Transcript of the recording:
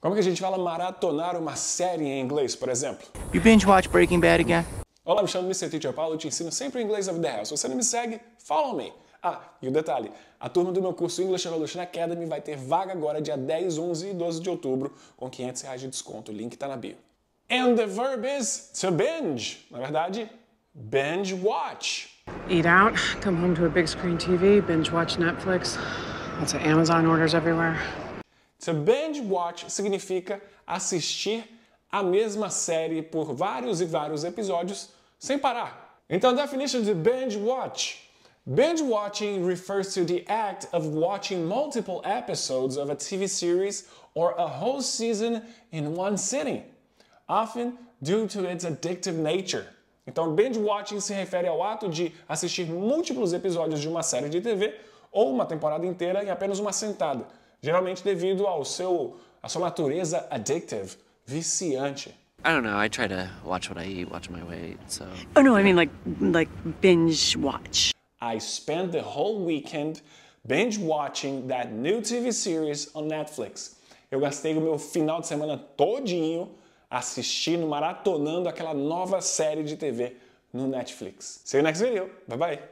Como que a gente fala maratonar uma série em inglês, por exemplo? You binge watch Breaking Bad again? Olá, me chamo Mr. Teacher Paulo e te ensino sempre o inglês of the house. Se você não me segue, follow me. Ah, e o um detalhe, a turma do meu curso English Revolution Academy vai ter vaga agora dia 10, 11 e 12 de outubro com 500 reais de desconto. O link tá na bio. And the verb is to binge. Na verdade, binge watch. Eat out, come home to a big screen TV, binge watch Netflix, lots of Amazon orders everywhere. To binge watch significa assistir a mesma série por vários e vários episódios sem parar. Então, definition de binge watch. Binge watching refers to the act of watching multiple episodes of a TV series or a whole season in one sitting, often due to its addictive nature. Então, binge watching se refere ao ato de assistir múltiplos episódios de uma série de TV ou uma temporada inteira em apenas uma sentada geralmente devido ao seu à sua natureza addictive, viciante. I don't know. I try to watch what I eat, watch my weight, so. Oh no, I mean like like binge watch. I spent the whole weekend binge watching that new TV series on Netflix. Eu gastei o meu final de semana todinho assistindo, maratonando aquela nova série de TV no Netflix. See you next video. Bye bye.